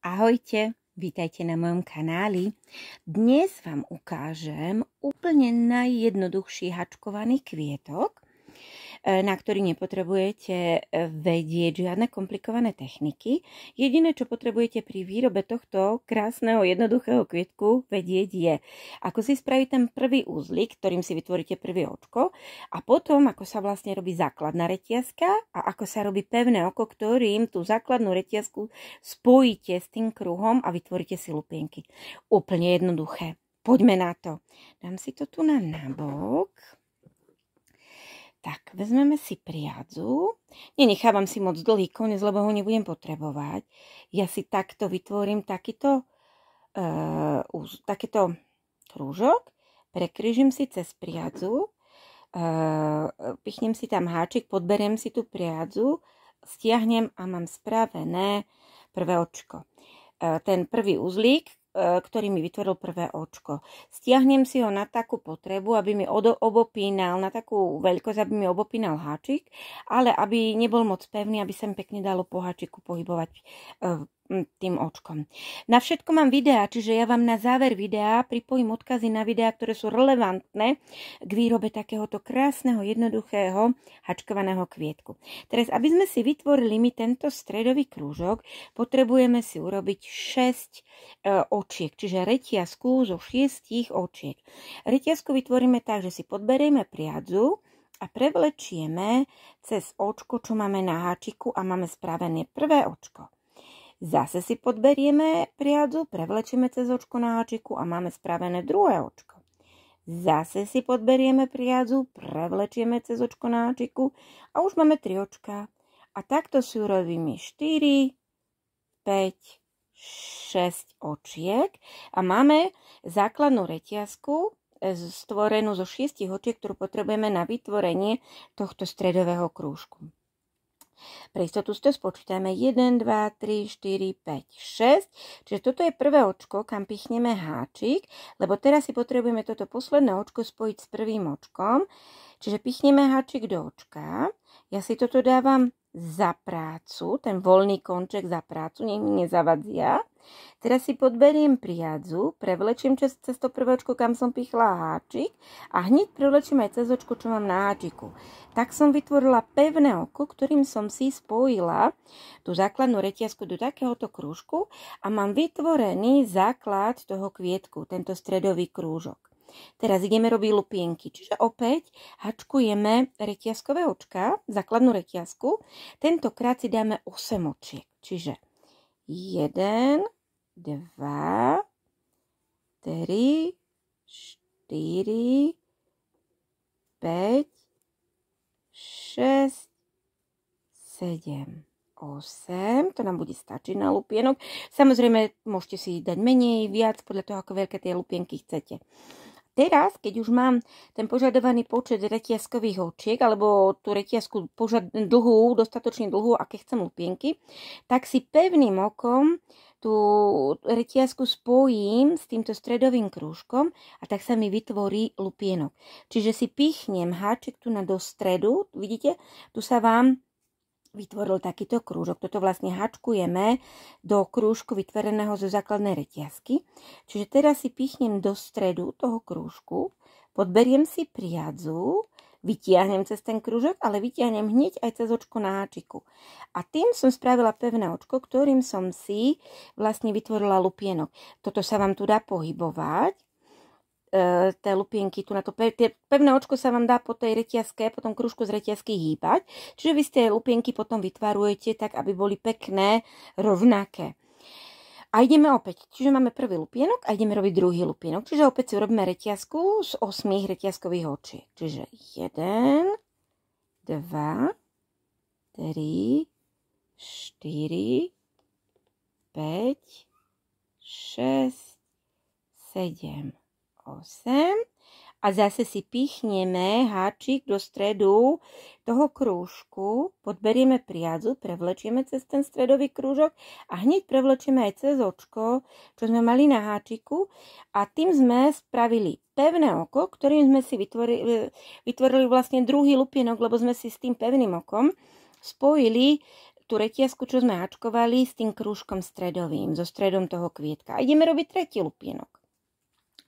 Ahojte, vítajte na mojom kanáli. Dnes vám ukážem úplne najjednoduchší hačkovaný kvietok, E, na ktorý nepotrebujete e, vedieť žiadne komplikované techniky. Jediné, čo potrebujete pri výrobe tohto krásneho, jednoduchého kvietku vedieť je, ako si spraviť ten prvý úzlik, ktorým si vytvoríte prvé očko a potom, ako sa vlastne robí základná reťazka a ako sa robí pevné oko, ktorým tú základnú reťazku spojíte s tým kruhom a vytvoríte si lupienky. Úplne jednoduché. Poďme na to. Dám si to tu na nabok. Tak, vezmeme si priadzu. Nenechávam si moc dlhý koniec, lebo ho nebudem potrebovať. Ja si takto vytvorím takýto, uh, takýto krúžok, prekryžím si cez priadzu, uh, pichnem si tam háčik, podberiem si tú priadzu, stiahnem a mám spravené prvé očko. Uh, ten prvý uzlík, E, ktorý mi vytvoril prvé očko. Stiahnem si ho na takú potrebu, aby mi obopínal, na takú veľkosť, aby mi obopínal háčik, ale aby nebol moc pevný, aby sa mi pekne dalo po háčiku pohybovať e, tým očkom. Na všetko mám videá, čiže ja vám na záver videa pripojím odkazy na videá, ktoré sú relevantné k výrobe takéhoto krásneho, jednoduchého hačkovaného kvietku. Teraz, aby sme si vytvorili my tento stredový krúžok, potrebujeme si urobiť 6 e, očiek, čiže reťazku zo 6 očiek. Reťazku vytvoríme tak, že si podberieme priadzu, a prevlečieme cez očko, čo máme na háčiku a máme spravené prvé očko Zase si podberieme priadzu, prevlečeme cez očko na háčiku a máme spravené druhé očko. Zase si podberieme priadzu, prevlečieme cez očko na háčiku a už máme tri očka. A takto si urobíme 4, 5, 6 očiek a máme základnú reťazku e, stvorenú zo šiestich očiek, ktorú potrebujeme na vytvorenie tohto stredového krúžku. Pre istotu si to spočítame 1, 2, 3, 4, 5, 6. Čiže toto je prvé očko, kam pichneme háčik, lebo teraz si potrebujeme toto posledné očko spojiť s prvým očkom. Čiže pichneme háčik do očka. Ja si toto dávam za prácu, ten voľný konček za prácu, nech mi nezavadzia. Teraz si podberiem priadzu, prevlečím cez, cez to prvočko, kam som pichla háčik a hneď prevlečím aj cez očko, čo mám na háčiku. Tak som vytvorila pevné oko, ktorým som si spojila tú základnú reťazku do takéhoto krúžku a mám vytvorený základ toho kvietku, tento stredový krúžok. Teraz ideme robiť lupienky, čiže opäť hačkujeme reťazkové očka, základnú reťazku. Tentokrát si dáme 8 očiek, čiže 1, 2, 3, 4, 5, 6, 7. 8, to nám bude stačiť na lupienok. Samozrejme, môžete si dať menej, viac, podľa toho, ako veľké tie lupienky chcete teraz, keď už mám ten požadovaný počet reťazkových očiek, alebo tú reťazku požad- dlhú, dostatočne dlhú, aké chcem lupienky, tak si pevným okom tú reťazku spojím s týmto stredovým krúžkom a tak sa mi vytvorí lupienok. Čiže si pichnem háček tu na do stredu, vidíte, tu sa vám vytvoril takýto krúžok. Toto vlastne hačkujeme do krúžku vytvoreného zo základnej reťazky. Čiže teraz si pichnem do stredu toho krúžku, podberiem si priadzu, vytiahnem cez ten krúžok, ale vytiahnem hneď aj cez očko na háčiku. A tým som spravila pevné očko, ktorým som si vlastne vytvorila lupienok. Toto sa vám tu dá pohybovať E, tie lupienky tu na to. Pe- tie pevné očko sa vám dá po tej reťazke, po tom kružku z reťazky hýbať. Čiže vy ste lupienky potom vytvarujete tak, aby boli pekné, rovnaké. A ideme opäť. Čiže máme prvý lupienok a ideme robiť druhý lupienok. Čiže opäť si urobíme reťazku z osmých reťazkových očí. Čiže jeden, dva, tri, štyri, päť, šesť, sedem. 8 a zase si pichneme háčik do stredu toho krúžku, podberieme priadzu, prevlečieme cez ten stredový krúžok a hneď prevlečieme aj cez očko, čo sme mali na háčiku a tým sme spravili pevné oko, ktorým sme si vytvorili, vytvorili vlastne druhý lupienok, lebo sme si s tým pevným okom spojili tú retiasku, čo sme háčkovali s tým krúžkom stredovým, so stredom toho kvietka. A ideme robiť tretí lupienok.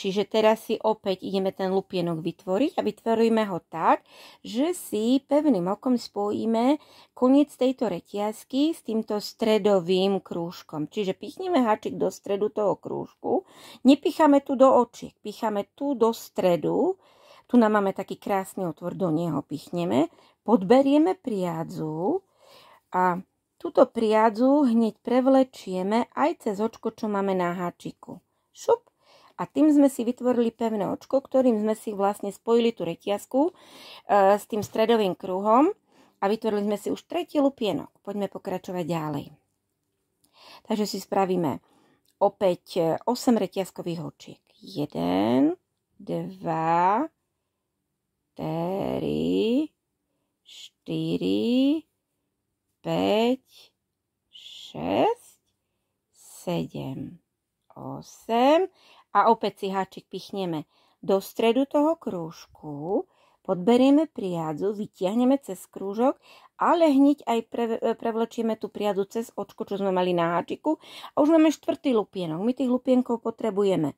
Čiže teraz si opäť ideme ten lupienok vytvoriť a vytvoríme ho tak, že si pevným okom spojíme koniec tejto reťazky s týmto stredovým krúžkom. Čiže pichneme háčik do stredu toho krúžku, nepicháme tu do očiek, picháme tu do stredu, tu nám máme taký krásny otvor, do neho pichneme, podberieme priadzu a túto priadzu hneď prevlečieme aj cez očko, čo máme na háčiku. Šup a tým sme si vytvorili pevné očko, ktorým sme si vlastne spojili tú reťazku e, s tým stredovým kruhom a vytvorili sme si už tretí lupienok. Poďme pokračovať ďalej. Takže si spravíme opäť 8 e, reťazkových očiek. 1, 2, 3, 4, 5, 6, 7, 8 a opäť si háčik pichneme do stredu toho krúžku, podberieme priadzu, vytiahneme cez krúžok, ale hneď aj pre, e, prevlečíme tú priadzu cez očko, čo sme mali na háčiku a už máme štvrtý lupienok. My tých lupienkov potrebujeme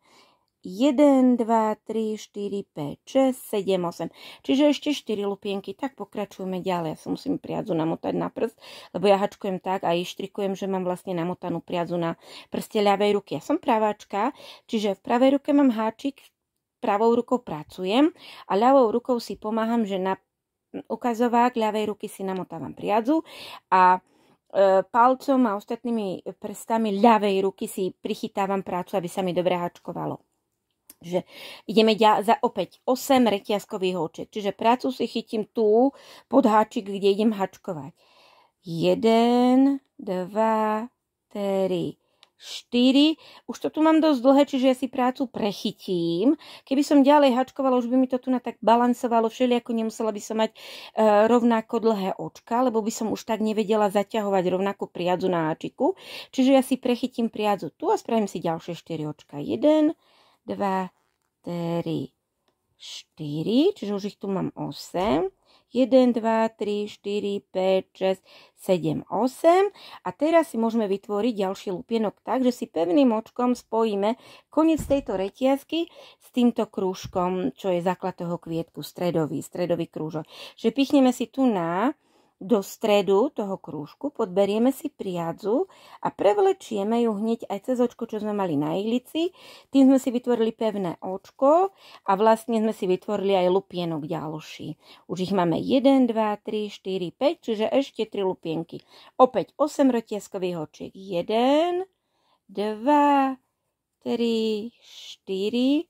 1, 2, 3, 4, 5, 6, 7, 8. Čiže ešte 4 lupienky, tak pokračujeme ďalej. Ja si musím priadzu namotať na prst, lebo ja hačkujem tak a ištrikujem, že mám vlastne namotanú priadzu na prste ľavej ruky. Ja som praváčka, čiže v pravej ruke mám háčik, pravou rukou pracujem a ľavou rukou si pomáham, že na ukazovák ľavej ruky si namotávam priadzu a e, palcom a ostatnými prstami ľavej ruky si prichytávam prácu, aby sa mi dobre háčkovalo že ideme ďa, za opäť 8 reťazkových hoček. Čiže prácu si chytím tu pod háčik, kde idem hačkovať. 1, 2, 3, 4. Už to tu mám dosť dlhé, čiže ja si prácu prechytím. Keby som ďalej hačkovala, už by mi to tu na tak balancovalo všelijako. Nemusela by som mať e, rovnako dlhé očka, lebo by som už tak nevedela zaťahovať rovnako priadzu na háčiku. Čiže ja si prechytím priadzu tu a spravím si ďalšie 4 očka. 1, 2, 3, 4. 2, 3, 4, čiže už ich tu mám 8. 1, 2, 3, 4, 5, 6, 7, 8. A teraz si môžeme vytvoriť ďalší lupienok tak, že si pevným očkom spojíme koniec tejto reťazky s týmto krúžkom, čo je základ toho kvietku, stredový, stredový krúžok. Že pichneme si tu na do stredu toho krúžku podberieme si priadzu a prevlečieme ju hneď aj cez očko, čo sme mali na ihlici. Tým sme si vytvorili pevné očko a vlastne sme si vytvorili aj lupienok ďalší. Už ich máme 1, 2, 3, 4, 5, čiže ešte 3 lupienky. Opäť 8 rotieskových očiek. 1, 2, 3, 4,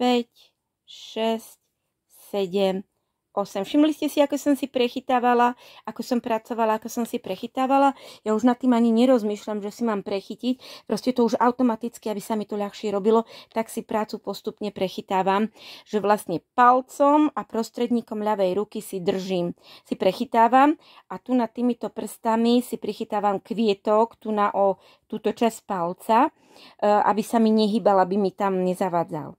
5, 6, 7, 8. Všimli ste si, ako som si prechytávala, ako som pracovala, ako som si prechytávala. Ja už nad tým ani nerozmýšľam, že si mám prechytiť. Proste to už automaticky, aby sa mi to ľahšie robilo, tak si prácu postupne prechytávam. Že vlastne palcom a prostredníkom ľavej ruky si držím. Si prechytávam a tu nad týmito prstami si prichytávam kvietok, tu na o túto časť palca, e, aby sa mi nehýbal, aby mi tam nezavadzal.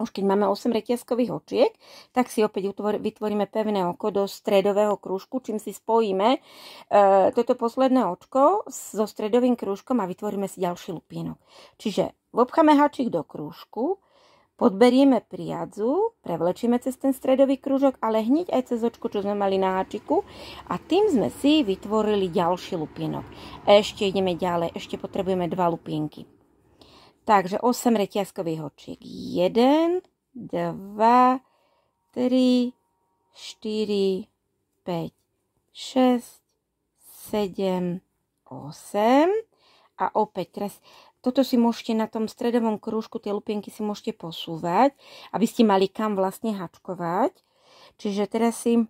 Už keď máme 8 reťazkových očiek, tak si opäť vytvoríme pevné oko do stredového krúžku, čím si spojíme e, toto posledné očko so stredovým krúžkom a vytvoríme si ďalší lupienok. Čiže vopcháme háčik do krúžku, podberieme priadzu, prevlečíme cez ten stredový krúžok, ale hneď aj cez očko, čo sme mali na háčiku a tým sme si vytvorili ďalší lupienok. Ešte ideme ďalej, ešte potrebujeme dva lupienky. Takže 8 reťazkových očiek. 1, 2, 3, 4, 5, 6, 7, 8. A opäť teraz toto si môžete na tom stredovom krúžku, tie lupienky si môžete posúvať, aby ste mali kam vlastne hačkovať. Čiže teraz si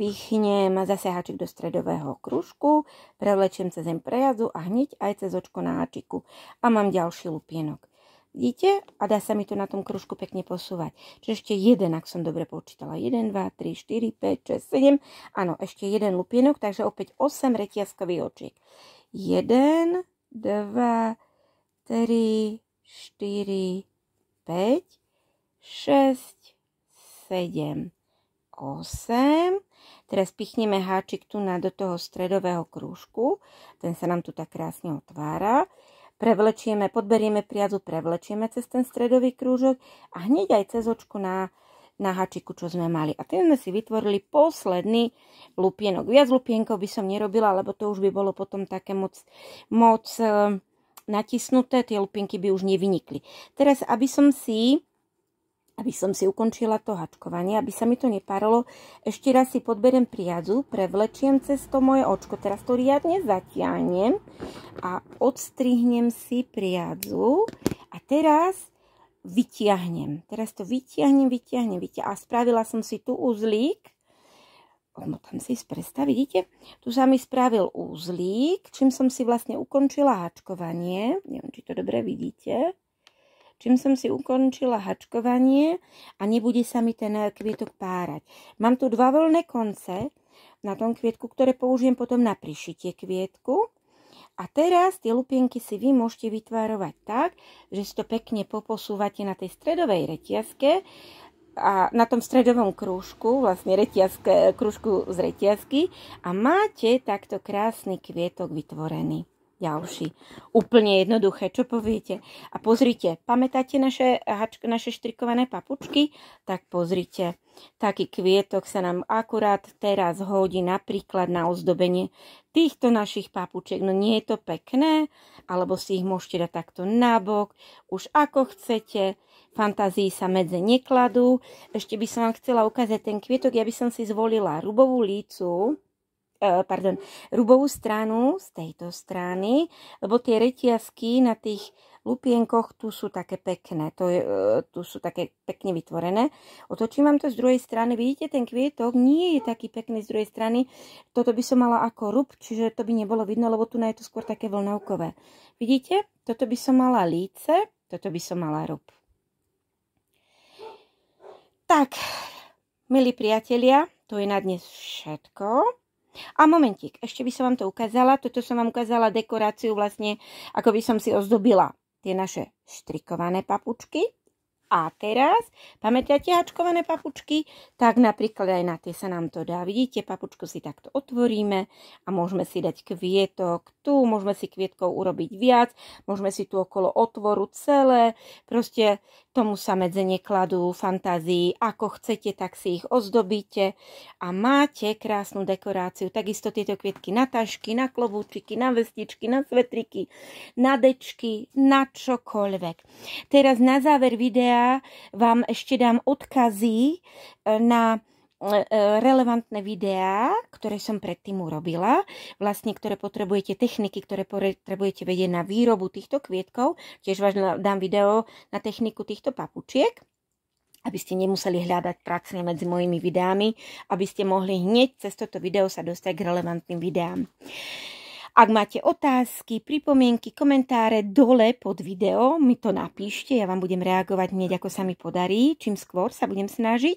vpichnem zase háčik do stredového kružku, prevlečiem cez zem prejazdu a hneď aj cez očko na háčiku. A mám ďalší lupienok. Vidíte? A dá sa mi to na tom kružku pekne posúvať. Čiže ešte jeden, ak som dobre počítala. 1, 2, 3, 4, 5, 6, 7. Áno, ešte jeden lupienok, takže opäť 8 reťazkových očiek. 1, 2, 3, 4, 5, 6, 7, 8, Teraz pichneme háčik tu na do toho stredového krúžku, ten sa nám tu tak krásne otvára. Prevlečieme, podberieme priazu, prevlečieme cez ten stredový krúžok a hneď aj cez očku na, na háčiku, čo sme mali. A tým sme si vytvorili posledný lupienok. Viac lupienkov by som nerobila, lebo to už by bolo potom také moc, moc eh, natisnuté, tie lupinky by už nevynikli. Teraz, aby som si aby som si ukončila to hačkovanie, aby sa mi to neparilo. Ešte raz si podberem priadzu, prevlečiem cez to moje očko, teraz to riadne zatiahnem a odstrihnem si priadzu a teraz vytiahnem. Teraz to vytiahnem, vytiahnem, vytiahnem a spravila som si tu uzlík, tam si spresta, vidíte? Tu sa mi spravil úzlík, čím som si vlastne ukončila hačkovanie. Neviem, či to dobre vidíte. Čím som si ukončila hačkovanie a nebude sa mi ten eh, kvietok párať. Mám tu dva voľné konce na tom kvietku, ktoré použijem potom na prišitie kvietku. A teraz tie lupienky si vy môžete vytvárovať tak, že si to pekne poposúvate na tej stredovej retiaske a na tom stredovom krúžku, vlastne reťazke, eh, krúžku z retiazky a máte takto krásny kvietok vytvorený ďalší. Úplne jednoduché, čo poviete? A pozrite, pamätáte naše, hačk, naše štrikované papučky? Tak pozrite, taký kvietok sa nám akurát teraz hodí napríklad na ozdobenie týchto našich papuček. No nie je to pekné, alebo si ich môžete dať takto nabok, už ako chcete. Fantázii sa medze nekladú. Ešte by som vám chcela ukázať ten kvietok. Ja by som si zvolila rubovú lícu Eh, pardon, rubovú stranu z tejto strany, lebo tie reťazky na tých lupienkoch tu sú také pekné, to je, eh, tu sú také pekne vytvorené. Otočím vám to z druhej strany, vidíte ten kvietok, nie je taký pekný z druhej strany, toto by som mala ako rub, čiže to by nebolo vidno, lebo tu na je to skôr také vlnovkové. Vidíte, toto by som mala líce, toto by som mala rub. Tak, milí priatelia, to je na dnes všetko. A momentík, ešte by som vám to ukázala. Toto som vám ukázala dekoráciu vlastne, ako by som si ozdobila tie naše štrikované papučky. A teraz pamätáte tie papučky, tak napríklad aj na tie sa nám to dá. Vidíte, papučku si takto otvoríme a môžeme si dať kvietok, tu, môžeme si kvietkov urobiť viac, môžeme si tu okolo otvoru celé, proste tomu sa medzenie kladú fantázii, ako chcete, tak si ich ozdobíte a máte krásnu dekoráciu. Takisto tieto kvietky na tašky, na klobúčiky, na vestičky, na svetriky, na dečky, na čokoľvek. Teraz na záver videa vám ešte dám odkazy eh, na E, e, relevantné videá, ktoré som predtým urobila, vlastne ktoré potrebujete, techniky, ktoré potrebujete vedieť na výrobu týchto kvietkov. Tiež vás dám video na techniku týchto papučiek aby ste nemuseli hľadať pracne medzi mojimi videami, aby ste mohli hneď cez toto video sa dostať k relevantným videám. Ak máte otázky, pripomienky, komentáre dole pod video, mi to napíšte, ja vám budem reagovať hneď, ako sa mi podarí, čím skôr sa budem snažiť.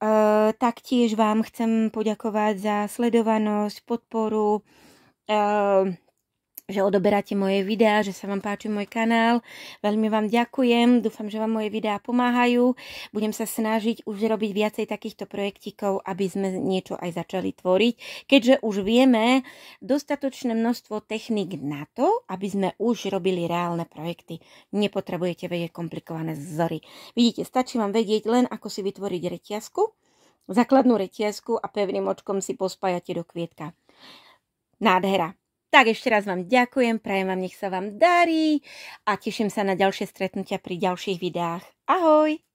Eh, Taktiež vám chcem poďakovať za sledovanosť, podporu, eh, že odoberáte moje videá, že sa vám páči môj kanál. Veľmi vám ďakujem, dúfam, že vám moje videá pomáhajú. Budem sa snažiť už robiť viacej takýchto projektíkov, aby sme niečo aj začali tvoriť, keďže už vieme dostatočné množstvo techník na to, aby sme už robili reálne projekty. Nepotrebujete vedieť komplikované vzory. Vidíte, stačí vám vedieť len, ako si vytvoriť reťazku, základnú reťazku a pevným očkom si pospájate do kvietka. Nádhera. Tak ešte raz vám ďakujem, prajem vám, nech sa vám darí a teším sa na ďalšie stretnutia pri ďalších videách. Ahoj!